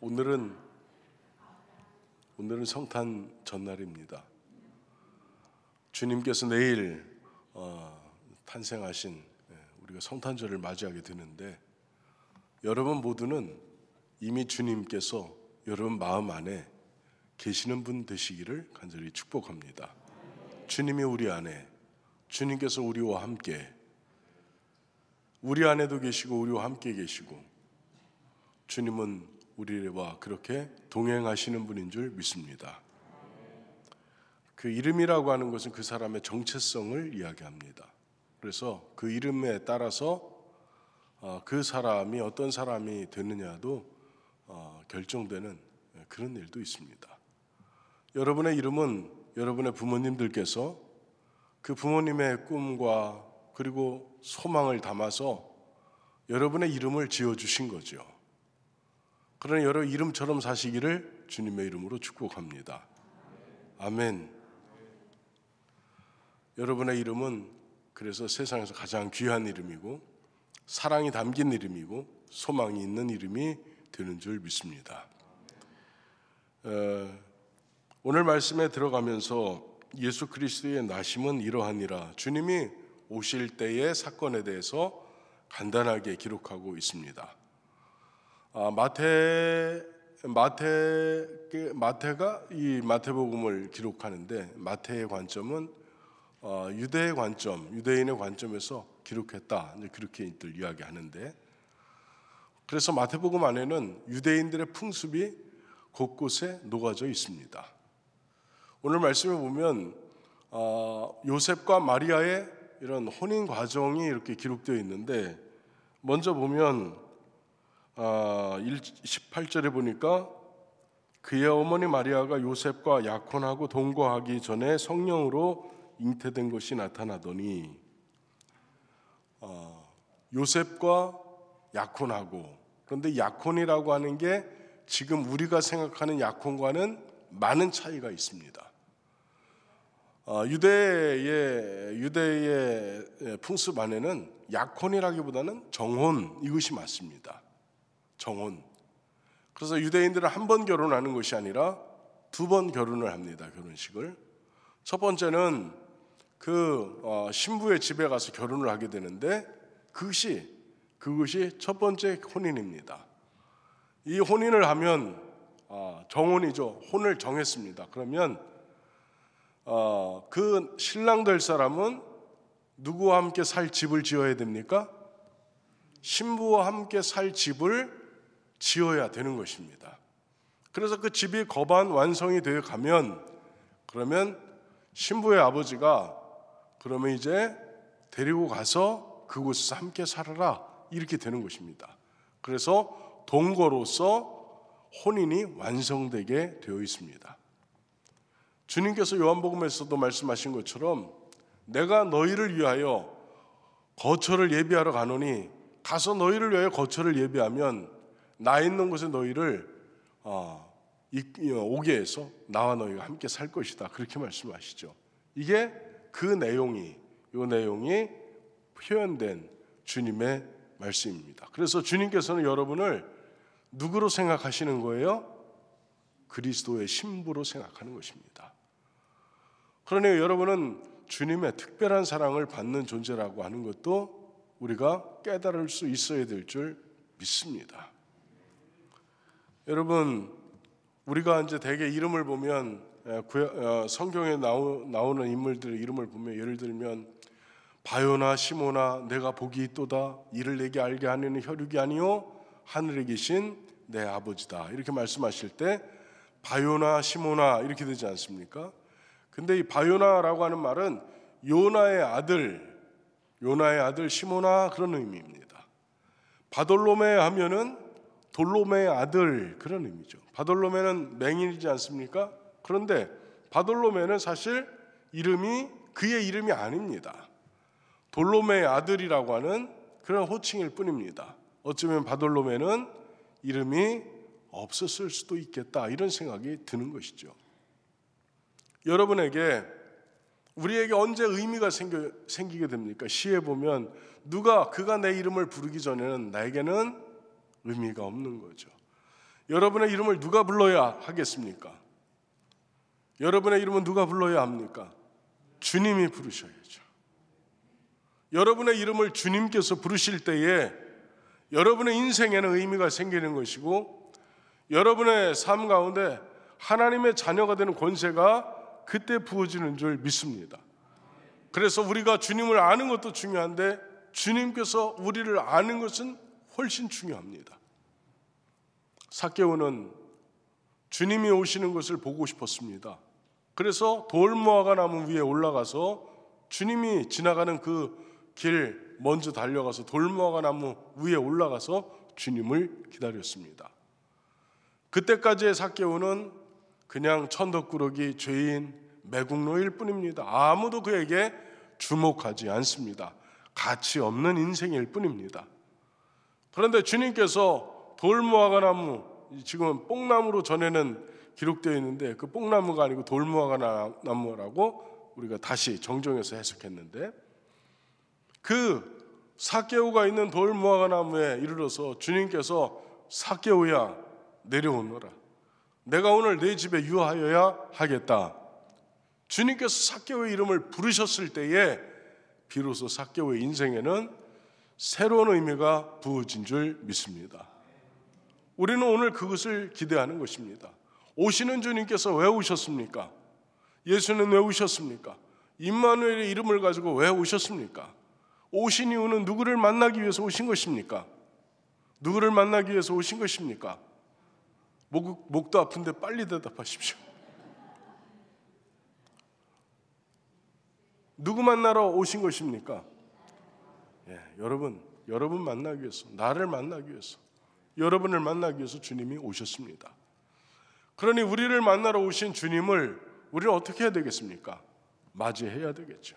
오늘은 오늘은 성탄 전날입니다. 주님께서 내일 어, 탄생하신 예, 우리가 성탄절을 맞이하게 되는데 여러분 모두는 이미 주님께서 여러분 마음 안에 계시는 분 되시기를 간절히 축복합니다. 주님이 우리 안에, 주님께서 우리와 함께, 우리 안에도 계시고 우리와 함께 계시고, 주님은 우리와 그렇게 동행하시는 분인 줄 믿습니다. 그 이름이라고 하는 것은 그 사람의 정체성을 이야기합니다. 그래서 그 이름에 따라서 어, 그 사람이 어떤 사람이 되느냐도 결정되는 그런 일도 있습니다. 여러분의 이름은 여러분의 부모님들께서 그 부모님의 꿈과 그리고 소망을 담아서 여러분의 이름을 지어주신 거죠. 그러니 여러 이름처럼 사시기를 주님의 이름으로 축복합니다. 아멘. 여러분의 이름은 그래서 세상에서 가장 귀한 이름이고 사랑이 담긴 이름이고 소망이 있는 이름이 되는 줄 믿습니다. 어, 오늘 말씀에 들어가면서 예수 그리스도의 나심은 이러하니라 주님이 오실 때의 사건에 대해서 간단하게 기록하고 있습니다. 아, 마태 마태 그 마태가 이 마태복음을 기록하는데 마태의 관점은 어, 유대의 관점, 유대인의 관점에서 기록했다. 그렇게들 이야기하는데 그래서 마태복음 안에는 유대인들의 풍습이 곳곳에 녹아져 있습니다. 오늘 말씀을 보면 어, 요셉과 마리아의 이런 혼인 과정이 이렇게 기록되어 있는데 먼저 보면 어, 18절에 보니까 그의 어머니 마리아가 요셉과 약혼하고 동거하기 전에 성령으로 잉태된 것이 나타나더니 어, 요셉과 약혼하고 그런데 약혼이라고 하는 게 지금 우리가 생각하는 약혼과는 많은 차이가 있습니다. 어, 유대의 유대의 예, 풍습 안에는 약혼이라기보다는 정혼 이것이 맞습니다. 정혼. 그래서 유대인들은 한 번 결혼하는 것이 아니라 두 번 결혼을 합니다. 결혼식을. 첫 번째는 그 어, 신부의 집에 가서 결혼을 하게 되는데 그것이 그것이 첫 번째 혼인입니다. 이 혼인을 하면 아, 정혼이죠. 혼을 정했습니다. 그러면 아, 그 신랑 될 사람은 누구와 함께 살 집을 지어야 됩니까? 신부와 함께 살 집을 지어야 되는 것입니다. 그래서 그 집이 거반 완성이 되어 가면 그러면 신부의 아버지가 그러면 이제 데리고 가서 그곳에서 함께 살아라 이렇게 되는 것입니다. 그래서 동거로서 혼인이 완성되게 되어 있습니다. 주님께서 요한복음에서도 말씀하신 것처럼 내가 너희를 위하여 거처를 예비하러 가노니 가서 너희를 위하여 거처를 예비하면 나 있는 곳에 너희를 어, 오게 해서 나와 너희가 함께 살 것이다 그렇게 말씀하시죠. 이게 그 내용이 이 내용이 표현된 주님의 말씀입니다. 그래서 주님께서는 여러분을 누구로 생각하시는 거예요? 그리스도의 신부로 생각하는 것입니다. 그러네 여러분은 주님의 특별한 사랑을 받는 존재라고 하는 것도 우리가 깨달을 수 있어야 될 줄 믿습니다. 여러분, 우리가 이제 대개 이름을 보면 예, 어, 성경에 나오는 인물들의 이름을 보면 예를 들면 바요나 시모나 내가 복이 또다 이를 내게 알게 하는 혈육이 아니요 하늘에 계신 내 아버지다 이렇게 말씀하실 때 바요나 시모나 이렇게 되지 않습니까? 근데 이 바요나라고 하는 말은 요나의 아들 요나의 아들 시모나 그런 의미입니다. 바돌로메 하면은 돌로메의 아들 그런 의미죠. 바돌로메는 맹인이지 않습니까? 그런데 바돌로메는 사실 이름이 그의 이름이 아닙니다. 돌로메의 아들이라고 하는 그런 호칭일 뿐입니다. 어쩌면 바돌로메는 이름이 없었을 수도 있겠다 이런 생각이 드는 것이죠. 여러분에게 우리에게 언제 의미가 생겨, 생기게 됩니까? 시에 보면 누가 그가 내 이름을 부르기 전에는 나에게는 의미가 없는 거죠. 여러분의 이름을 누가 불러야 하겠습니까? 여러분의 이름은 누가 불러야 합니까? 주님이 부르셔야죠. 여러분의 이름을 주님께서 부르실 때에 여러분의 인생에는 의미가 생기는 것이고 여러분의 삶 가운데 하나님의 자녀가 되는 권세가 그때 부어지는 줄 믿습니다. 그래서 우리가 주님을 아는 것도 중요한데 주님께서 우리를 아는 것은 훨씬 중요합니다. 사케오는 주님이 오시는 것을 보고 싶었습니다. 그래서 돌모아가 나무 위에 올라가서 주님이 지나가는 그길 먼저 달려가서 돌무화과 나무 위에 올라가서 주님을 기다렸습니다. 그때까지의 사케오는 그냥 천덕꾸러기 죄인 매국노일 뿐입니다. 아무도 그에게 주목하지 않습니다. 가치 없는 인생일 뿐입니다. 그런데 주님께서 돌무화과 나무 지금 은 뽕나무로 전에는 기록되어 있는데 그 뽕나무가 아니고 돌무화과 나무라고 우리가 다시 정정해서 해석했는데 그 사개오가 있는 돌 무화과 나무에 이르러서 주님께서 사개오야 내려오너라. 내가 오늘 내 집에 유하여야 하겠다. 주님께서 사개오의 이름을 부르셨을 때에 비로소 사개오의 인생에는 새로운 의미가 부어진 줄 믿습니다. 우리는 오늘 그것을 기대하는 것입니다. 오시는 주님께서 왜 오셨습니까? 예수는 왜 오셨습니까? 임마누엘의 이름을 가지고 왜 오셨습니까? 오신 이유는 누구를 만나기 위해서 오신 것입니까? 누구를 만나기 위해서 오신 것입니까? 목, 목도 아픈데 빨리 대답하십시오. 누구 만나러 오신 것입니까? 예, 여러분, 여러분 만나기 위해서, 나를 만나기 위해서, 여러분을 만나기 위해서 주님이 오셨습니다. 그러니 우리를 만나러 오신 주님을 우리는 어떻게 해야 되겠습니까? 맞이해야 되겠죠.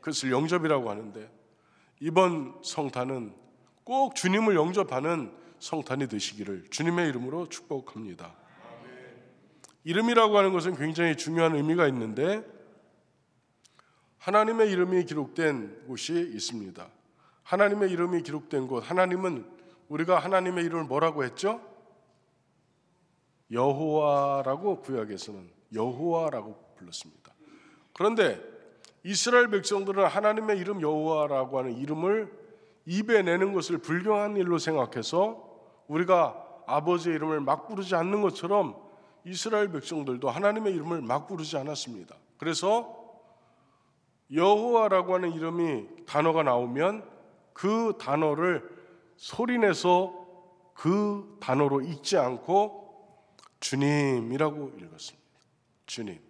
그것을 영접이라고 하는데 이번 성탄은 꼭 주님을 영접하는 성탄이 되시기를 주님의 이름으로 축복합니다. 이름이라고 하는 것은 굉장히 중요한 의미가 있는데 하나님의 이름이 기록된 곳이 있습니다. 하나님의 이름이 기록된 곳, 하나님은 우리가 하나님의 이름을 뭐라고 했죠? 여호와라고 구약에서는 여호와라고 불렀습니다. 그런데 이스라엘 백성들은 하나님의 이름 여호와라고 하는 이름을 입에 내는 것을 불경한 일로 생각해서 우리가 아버지의 이름을 막 부르지 않는 것처럼 이스라엘 백성들도 하나님의 이름을 막 부르지 않았습니다. 그래서 여호와라고 하는 이름이 단어가 나오면 그 단어를 소리내서 그 단어로 읽지 않고 주님이라고 읽었습니다. 주님.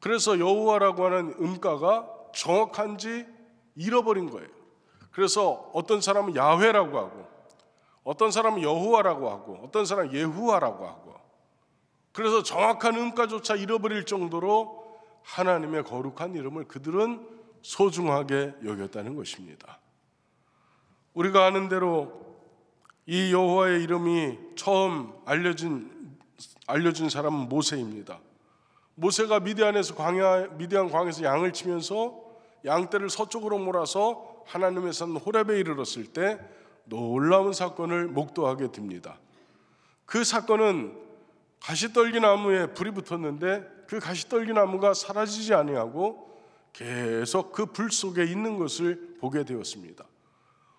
그래서 여호와라고 하는 음가가 정확한지 잃어버린 거예요. 그래서 어떤 사람은 야훼라고 하고 어떤 사람은 여호와라고 하고 어떤 사람은 예후아라고 하고 그래서 정확한 음가조차 잃어버릴 정도로 하나님의 거룩한 이름을 그들은 소중하게 여겼다는 것입니다. 우리가 아는 대로 이 여호와의 이름이 처음 알려진 알려진 사람은 모세입니다. 모세가 미디안에서 광야 미디안 광에서 양을 치면서 양떼를 서쪽으로 몰아서 하나님의 산 호렙에 이르렀을 때 놀라운 사건을 목도하게 됩니다. 그 사건은 가시떨기 나무에 불이 붙었는데 그 가시떨기 나무가 사라지지 아니하고 계속 그 불 속에 있는 것을 보게 되었습니다.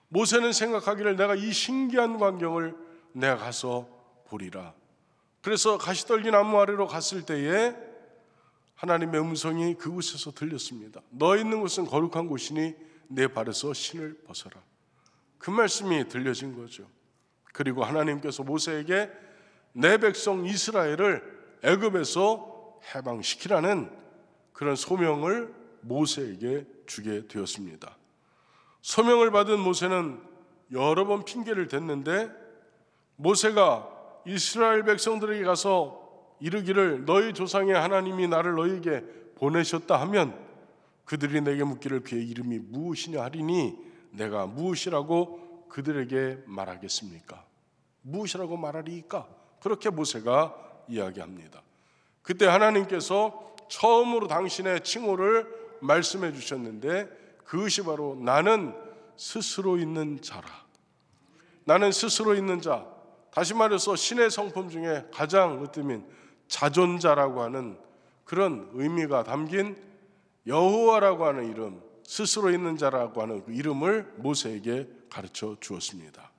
모세는 생각하기를 내가 이 신기한 광경을 내가 가서 보리라. 그래서 가시떨기 나무 아래로 갔을 때에 하나님의 음성이 그곳에서 들렸습니다. 너 있는 곳은 거룩한 곳이니 내 발에서 신을 벗어라. 그 말씀이 들려진 거죠. 그리고 하나님께서 모세에게 내 백성 이스라엘을 애굽에서 해방시키라는 그런 소명을 모세에게 주게 되었습니다. 소명을 받은 모세는 여러 번 핑계를 댔는데 모세가 이스라엘 백성들에게 가서 이르기를 너희 조상의 하나님이 나를 너희에게 보내셨다 하면 그들이 내게 묻기를 그의 이름이 무엇이냐 하리니 내가 무엇이라고 그들에게 말하겠습니까? 무엇이라고 말하리까? 그렇게 모세가 이야기합니다. 그때 하나님께서 처음으로 당신의 칭호를 말씀해 주셨는데 그것이 바로 나는 스스로 있는 자라. 나는 스스로 있는 자. 다시 말해서 신의 성품 중에 가장 으뜸인 자존자라고 하는 그런 의미가 담긴 여호와라고 하는 이름, 스스로 있는 자라고 하는 그 이름을 모세에게 가르쳐 주었습니다.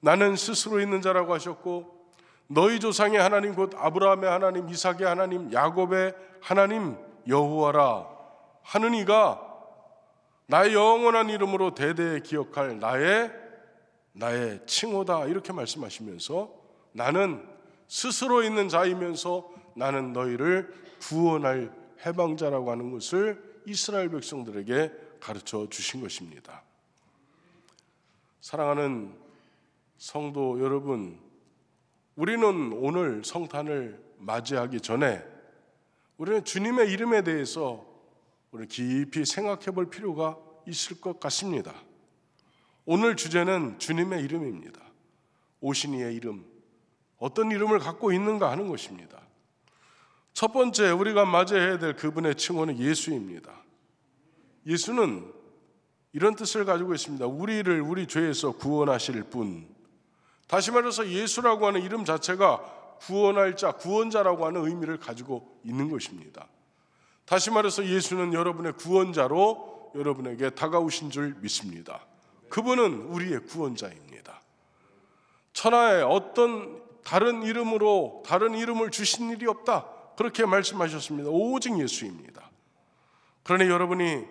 나는 스스로 있는 자라고 하셨고 너희 조상의 하나님 곧 아브라함의 하나님, 이삭의 하나님, 야곱의 하나님 여호와라 하는 이가 나의 영원한 이름으로 대대에 기억할 나의 나의 칭호다 이렇게 말씀하시면서 나는 스스로 있는 자이면서 나는 너희를 구원할 해방자라고 하는 것을 이스라엘 백성들에게 가르쳐 주신 것입니다. 사랑하는 성도 여러분, 우리는 오늘 성탄을 맞이하기 전에 우리는 주님의 이름에 대해서 우리 깊이 생각해 볼 필요가 있을 것 같습니다. 오늘 주제는 주님의 이름입니다. 오신 이의 이름, 어떤 이름을 갖고 있는가 하는 것입니다. 첫 번째 우리가 맞이해야 될 그분의 칭호는 예수입니다. 예수는 이런 뜻을 가지고 있습니다. 우리를 우리 죄에서 구원하실 분. 다시 말해서 예수라고 하는 이름 자체가 구원할 자, 구원자라고 하는 의미를 가지고 있는 것입니다. 다시 말해서 예수는 여러분의 구원자로 여러분에게 다가오신 줄 믿습니다. 그분은 우리의 구원자입니다. 천하의 어떤 다른 이름으로 다른 이름을 주신 일이 없다. 그렇게 말씀하셨습니다. 오직 예수입니다. 그러니 여러분이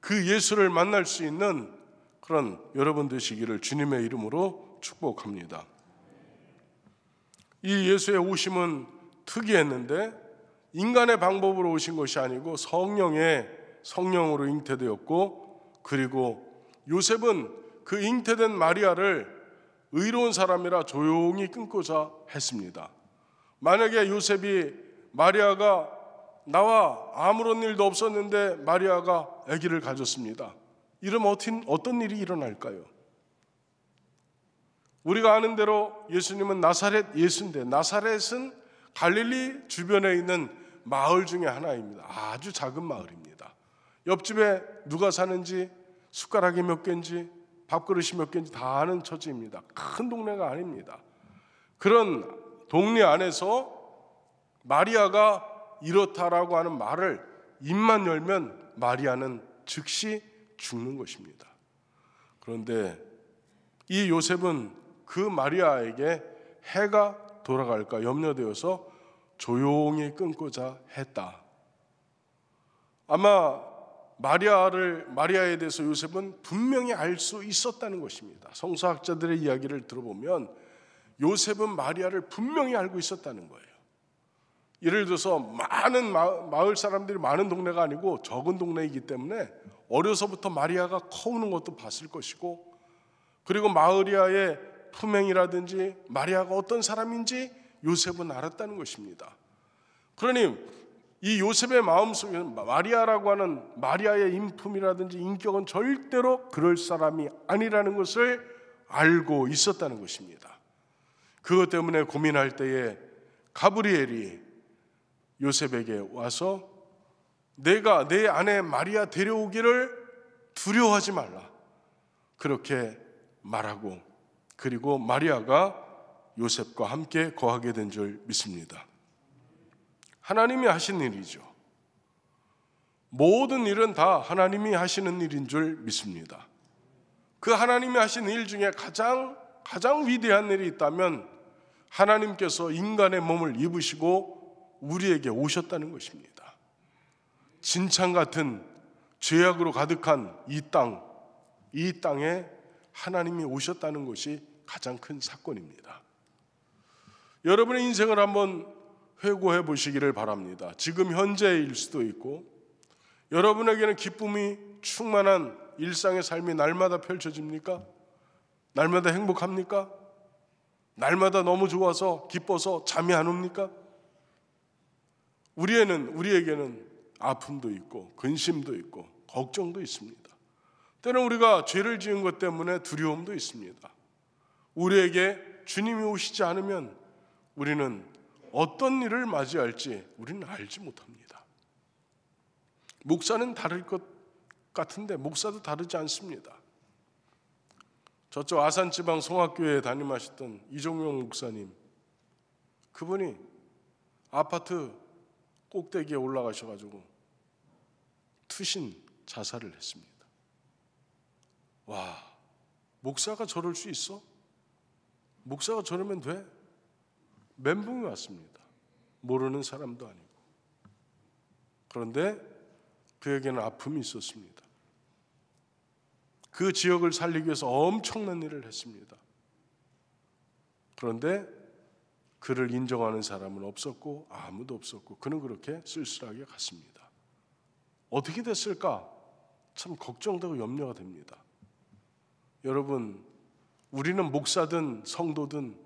그 예수를 만날 수 있는 그런 여러분 되시기를 주님의 이름으로 축복합니다. 이 예수의 오심은 특이했는데 인간의 방법으로 오신 것이 아니고 성령의 성령으로 잉태되었고 그리고 요셉은 그 잉태된 마리아를 의로운 사람이라 조용히 끊고자 했습니다. 만약에 요셉이 마리아가 나와 아무런 일도 없었는데 마리아가 아기를 가졌습니다. 이러면 어떤 일이 일어날까요? 우리가 아는 대로 예수님은 나사렛 예수인데 나사렛은 갈릴리 주변에 있는 마을 중의 하나입니다. 아주 작은 마을입니다. 옆집에 누가 사는지 숟가락이 몇 개인지 밥그릇이 몇 개인지 다 아는 처지입니다. 큰 동네가 아닙니다. 그런 동네 안에서 마리아가 이렇다라고 하는 말을 입만 열면 마리아는 즉시 죽는 것입니다. 그런데 이 요셉은 그 마리아에게 해가 돌아갈까 염려되어서 조용히 끊고자 했다. 아마 마리아를 마리아에 대해서 요셉은 분명히 알 수 있었다는 것입니다. 성서학자들의 이야기를 들어보면 요셉은 마리아를 분명히 알고 있었다는 거예요. 예를 들어서 많은 마을 사람들이 많은 동네가 아니고 적은 동네이기 때문에 어려서부터 마리아가 커오는 것도 봤을 것이고 그리고 마리아의 품행이라든지 마리아가 어떤 사람인지 요셉은 알았다는 것입니다. 그러니 이 요셉의 마음속에 는 마리아라고 하는 마리아의 인품이라든지 인격은 절대로 그럴 사람이 아니라는 것을 알고 있었다는 것입니다. 그것 때문에 고민할 때에 가브리엘이 요셉에게 와서 내가 내 아내 마리아 데려오기를 두려워하지 말라. 그렇게 말하고 그리고 마리아가 요셉과 함께 거하게 된 줄 믿습니다. 하나님이 하신 일이죠. 모든 일은 다 하나님이 하시는 일인 줄 믿습니다. 그 하나님이 하신 일 중에 가장 가장 위대한 일이 있다면 하나님께서 인간의 몸을 입으시고 우리에게 오셨다는 것입니다. 진창 같은 죄악으로 가득한 이 땅, 이 땅에 하나님이 오셨다는 것이 가장 큰 사건입니다. 여러분의 인생을 한번 회고해 보시기를 바랍니다. 지금 현재일 수도 있고 여러분에게는 기쁨이 충만한 일상의 삶이 날마다 펼쳐집니까? 날마다 행복합니까? 날마다 너무 좋아서 기뻐서 잠이 안 옵니까? 우리에는 우리에게는 아픔도 있고 근심도 있고 걱정도 있습니다. 때는 우리가 죄를 지은 것 때문에 두려움도 있습니다. 우리에게 주님이 오시지 않으면 우리는 어떤 일을 맞이할지 우리는 알지 못합니다. 목사는 다를 것 같은데 목사도 다르지 않습니다. 저쪽 아산지방 송학교에 담임하셨던 이종용 목사님, 그분이 아파트 꼭대기에 올라가셔가지고 투신 자살을 했습니다. 와, 목사가 저럴 수 있어? 목사가 저러면 돼? 멘붕이 왔습니다. 모르는 사람도 아니고. 그런데 그에게는 아픔이 있었습니다. 그 지역을 살리기 위해서 엄청난 일을 했습니다. 그런데 그를 인정하는 사람은 없었고 아무도 없었고 그는 그렇게 쓸쓸하게 갔습니다. 어떻게 됐을까? 참 걱정되고 염려가 됩니다. 여러분, 우리는 목사든 성도든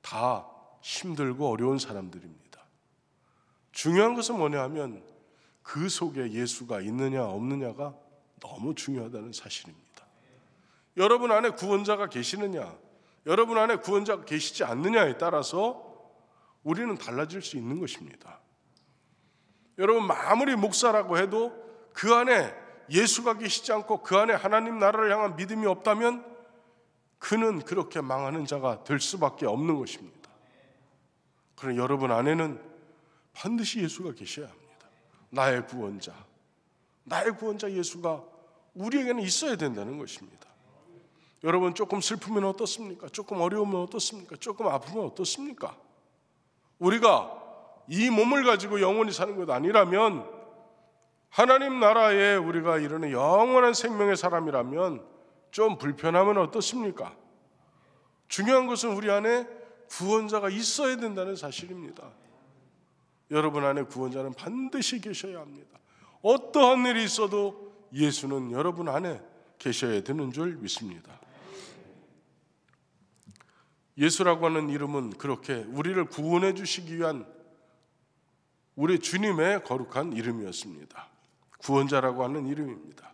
다 힘들고 어려운 사람들입니다. 중요한 것은 뭐냐 하면 그 속에 예수가 있느냐 없느냐가 너무 중요하다는 사실입니다. 여러분 안에 구원자가 계시느냐, 여러분 안에 구원자가 계시지 않느냐에 따라서 우리는 달라질 수 있는 것입니다. 여러분 아무리 목사라고 해도 그 안에 예수가 계시지 않고 그 안에 하나님 나라를 향한 믿음이 없다면 그는 그렇게 망하는 자가 될 수밖에 없는 것입니다. 그러나 여러분 안에는 반드시 예수가 계셔야 합니다. 나의 구원자. 나의 구원자 예수가 우리에게는 있어야 된다는 것입니다. 여러분 조금 슬프면 어떻습니까? 조금 어려우면 어떻습니까? 조금 아프면 어떻습니까? 우리가 이 몸을 가지고 영원히 사는 것 아니라면 하나님 나라에 우리가 이르는 영원한 생명의 사람이라면 좀 불편하면 어떻습니까? 중요한 것은 우리 안에 구원자가 있어야 된다는 사실입니다. 여러분 안에 구원자는 반드시 계셔야 합니다. 어떠한 일이 있어도 예수는 여러분 안에 계셔야 되는 줄 믿습니다. 예수라고 하는 이름은 그렇게 우리를 구원해 주시기 위한 우리 주님의 거룩한 이름이었습니다. 구원자라고 하는 이름입니다.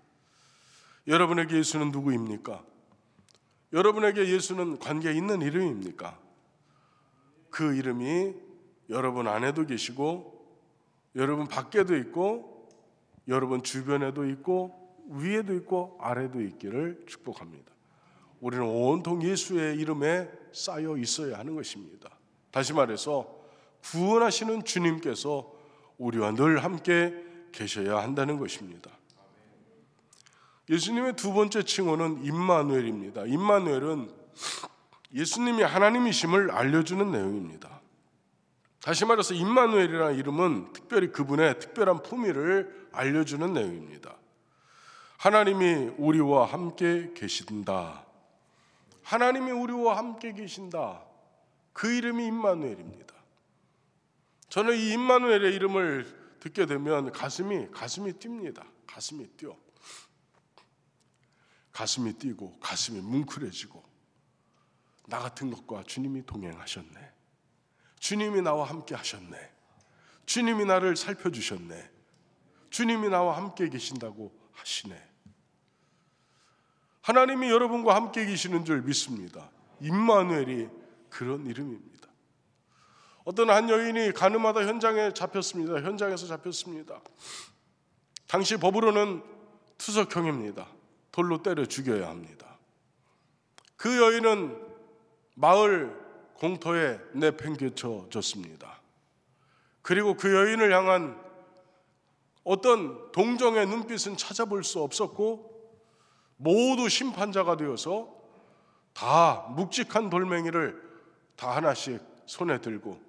여러분에게 예수는 누구입니까? 여러분에게 예수는 관계 있는 이름입니까? 그 이름이 여러분 안에도 계시고 여러분 밖에도 있고 여러분 주변에도 있고 위에도 있고 아래도 있기를 축복합니다. 우리는 온통 예수의 이름에 쌓여 있어야 하는 것입니다. 다시 말해서 구원하시는 주님께서 우리와 늘 함께 계셔야 한다는 것입니다. 예수님의 두 번째 칭호는 임마누엘입니다. 임마누엘은 예수님이 하나님이심을 알려주는 내용입니다. 다시 말해서 임마누엘이라는 이름은 특별히 그분의 특별한 품위를 알려주는 내용입니다. 하나님이 우리와 함께 계신다. 하나님이 우리와 함께 계신다. 그 이름이 임마누엘입니다. 저는 이 임마누엘의 이름을 듣게 되면 가슴이 가슴이 뜁니다. 가슴이 뛰어. 가슴이 뛰고 가슴이 뭉클해지고 나 같은 것과 주님이 동행하셨네. 주님이 나와 함께 하셨네. 주님이 나를 살펴주셨네. 주님이 나와 함께 계신다고 하시네. 하나님이 여러분과 함께 계시는 줄 믿습니다. 임마누엘이 그런 이름입니다. 어떤 한 여인이 가늠하다 현장에 잡혔습니다. 현장에서 잡혔습니다. 당시 법으로는 투석형입니다. 돌로 때려 죽여야 합니다. 그 여인은 마을 공터에 내팽개쳐졌습니다. 그리고 그 여인을 향한 어떤 동정의 눈빛은 찾아볼 수 없었고 모두 심판자가 되어서 다 묵직한 돌멩이를 다 하나씩 손에 들고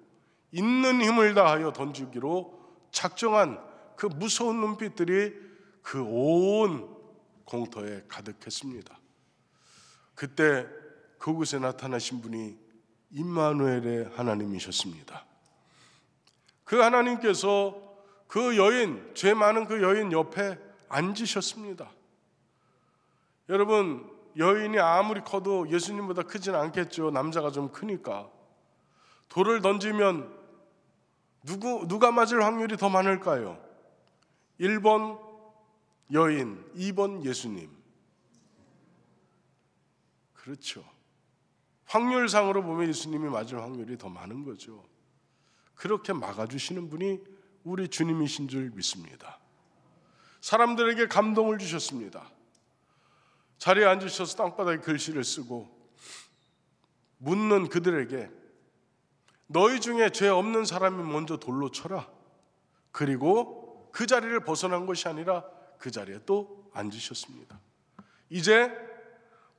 있는 힘을 다하여 던지기로 작정한 그 무서운 눈빛들이 그 온 공터에 가득했습니다. 그때 그곳에 나타나신 분이 임마누엘의 하나님이셨습니다. 그 하나님께서 그 여인 죄 많은 그 여인 옆에 앉으셨습니다. 여러분 여인이 아무리 커도 예수님보다 크진 않겠죠. 남자가 좀 크니까 돌을 던지면 누구 누가 맞을 확률이 더 많을까요? 1번 여인, 2번 예수님. 그렇죠. 확률상으로 보면 예수님이 맞을 확률이 더 많은 거죠. 그렇게 막아주시는 분이 우리 주님이신 줄 믿습니다. 사람들에게 감동을 주셨습니다. 자리에 앉으셔서 땅바닥에 글씨를 쓰고 묻는 그들에게 너희 중에 죄 없는 사람이 먼저 돌로 쳐라. 그리고 그 자리를 벗어난 것이 아니라 그 자리에 또 앉으셨습니다. 이제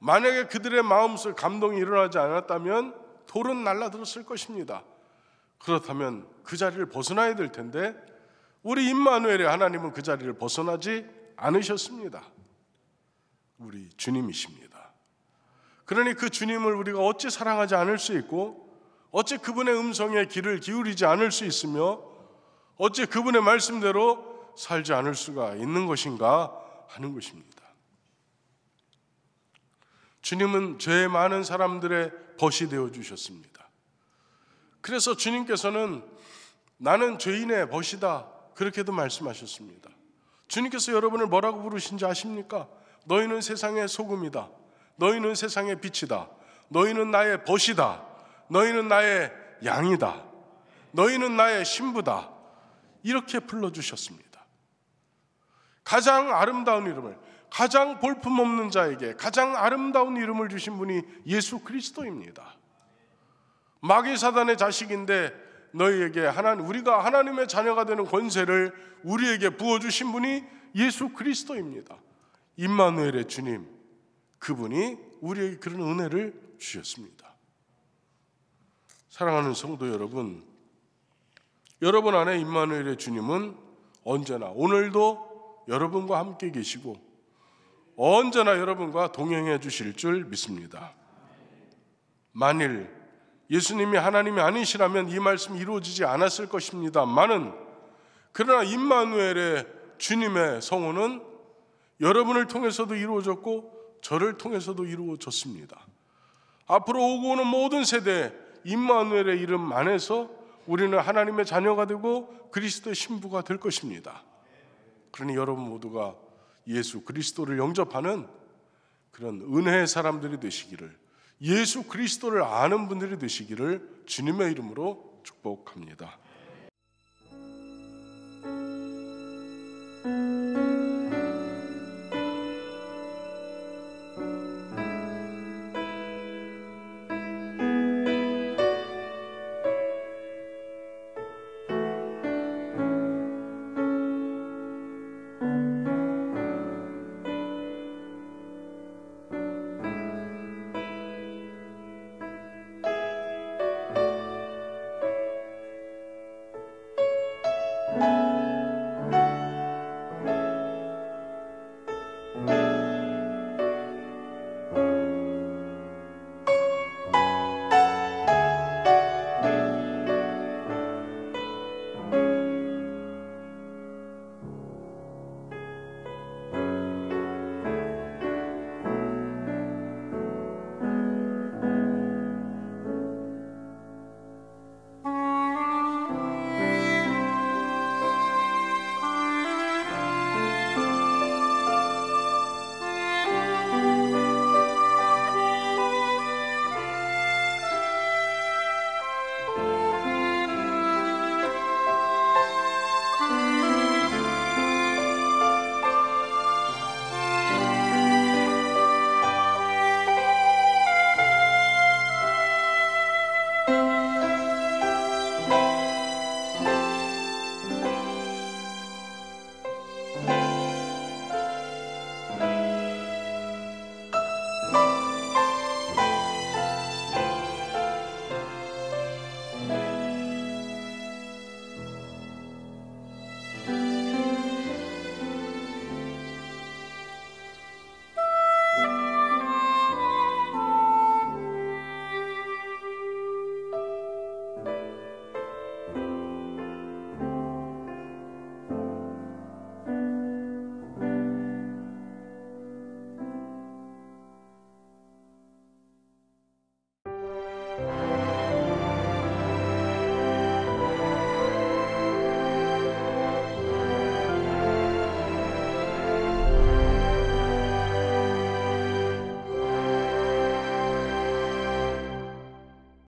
만약에 그들의 마음속 감동이 일어나지 않았다면 돌은 날라들었을 것입니다. 그렇다면 그 자리를 벗어나야 될 텐데 우리 임마누엘의 하나님은 그 자리를 벗어나지 않으셨습니다. 우리 주님이십니다. 그러니 그 주님을 우리가 어찌 사랑하지 않을 수 있고 어찌 그분의 음성에 귀를 기울이지 않을 수 있으며 어찌 그분의 말씀대로 살지 않을 수가 있는 것인가 하는 것입니다. 주님은 죄 많은 사람들의 벗이 되어 주셨습니다. 그래서 주님께서는 나는 죄인의 벗이다. 그렇게도 말씀하셨습니다. 주님께서 여러분을 뭐라고 부르신지 아십니까? 너희는 세상의 소금이다. 너희는 세상의 빛이다. 너희는 나의 벗이다. 너희는 나의 양이다. 너희는 나의 신부다. 이렇게 불러주셨습니다. 가장 아름다운 이름을 가장 볼품없는 자에게 가장 아름다운 이름을 주신 분이 예수 그리스도입니다. 마귀 사단의 자식인데 너희에게 하나님 우리가 하나님의 자녀가 되는 권세를 우리에게 부어 주신 분이 예수 그리스도입니다. 임마누엘의 주님 그분이 우리에게 그런 은혜를 주셨습니다. 사랑하는 성도 여러분, 여러분 안에 임마누엘의 주님은 언제나 오늘도 여러분과 함께 계시고 언제나 여러분과 동행해 주실 줄 믿습니다. 만일 예수님이 하나님이 아니시라면 이 말씀이 이루어지지 않았을 것입니다만은 그러나 임마누엘의 주님의 성호는 여러분을 통해서도 이루어졌고 저를 통해서도 이루어졌습니다. 앞으로 오고 오는 모든 세대 임마누엘의 이름 안에서 우리는 하나님의 자녀가 되고 그리스도의 신부가 될 것입니다. 그러니 여러분 모두가 예수 그리스도를 영접하는 그런 은혜의 사람들이 되시기를 예수 그리스도를 아는 분들이 되시기를 주님의 이름으로 축복합니다.